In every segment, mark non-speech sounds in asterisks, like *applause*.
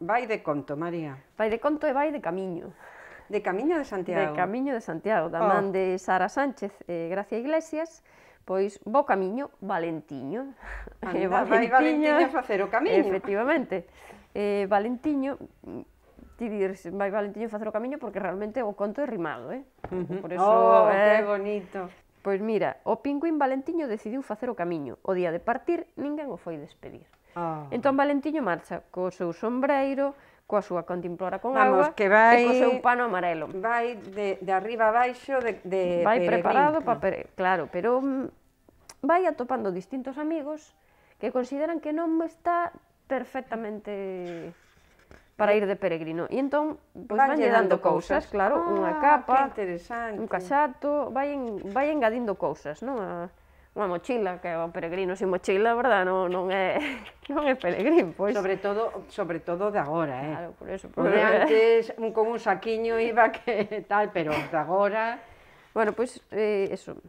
Vai de conto, María. Vai de conto e vai de camiño. De Camiño de Santiago. De Camiño de Santiago, da oh. man de Sara Sánchez e Gracia Iglesias, pois bo camiño Valentiño. Anda, *laughs* eh, Valentiño, vai Valentiño facer o camiño. Efectivamente. Eh, Valentiño, ti dires, vai Valentiño facer o camiño porque realmente o conto é rimado, eh? Uh -huh. Por eso, oh, eh, que bonito. Pois mira, o pingüín Valentiño decidiu facer o camiño. O día de partir, ninguén o foi despedir. Oh. Entón Valentiño marcha co seu sombreiro, coa súa contemplora con Vamos, agua que vai, e co seu pano amarelo. Vai de, de arriba a baixo de, de Vai peregrín. preparado para... Ah. Per... Claro, pero mm, vai atopando distintos amigos que consideran que non está perfectamente para ir de peregrino. E entón, pois vanlle dando cousas, claro, ah, unha capa, un casato, vai, en, vai engadindo cousas, non? A, unha mochila, que o peregrino sin mochila, verdad, non, non é *laughs* non é peregrín, pois. Sobre todo, sobre todo de agora, eh. Claro, por eso, por de antes con un saquiño iba que tal, pero de agora Bueno, pois eh, eso,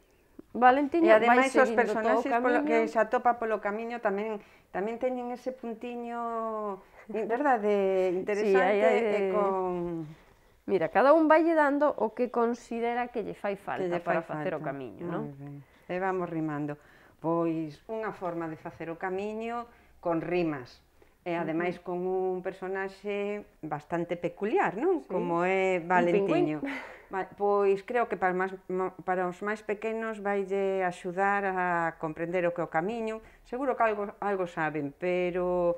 Valentín, e ademais os personaxes polo que se atopa polo camiño tamén tamén teñen ese puntiño, verdade, interesante sí, hai, hai, e con Mira, cada un vai dando o que considera que lle fai falta lle fai para falta. facer o camiño, non? E vamos rimando. Pois unha forma de facer o camiño con rimas. E ademais con un personaxe bastante peculiar, non? Sí. Como é Valentiño. *laughs* Pois creo que para, máis, para os máis pequenos vaille axudar a comprender o que é o camiño. Seguro que algo, algo saben, pero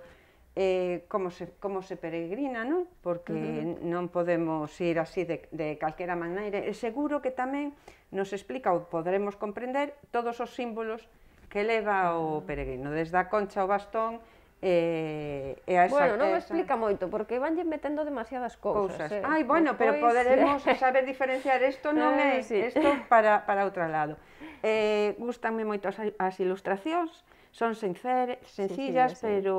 eh, como, se, como se peregrina, non? Porque uh -huh. non podemos ir así de, de calquera maneira. E seguro que tamén nos explica ou podremos comprender todos os símbolos que leva o peregrino, desde a concha ao bastón, E, e a bueno, non me explica moito, porque vanlle metendo demasiadas cousas. cousas. Eh? Ai, bueno, Despois... pero pois- poderemos *laughs* saber diferenciar isto non eh, é eh, sí. isto para, para outro lado. Eh, gustanme moito as, as ilustracións, son sincer, sencillas, sí, sí, pero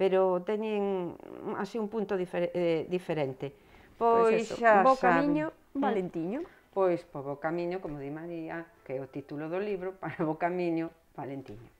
pero teñen así un punto difer, eh, diferente. Pois, pois eso, xa bo camiño, mm. Valentiño. Pois, po bo camiño, como di María, que é o título do libro, para bo camiño, Valentiño.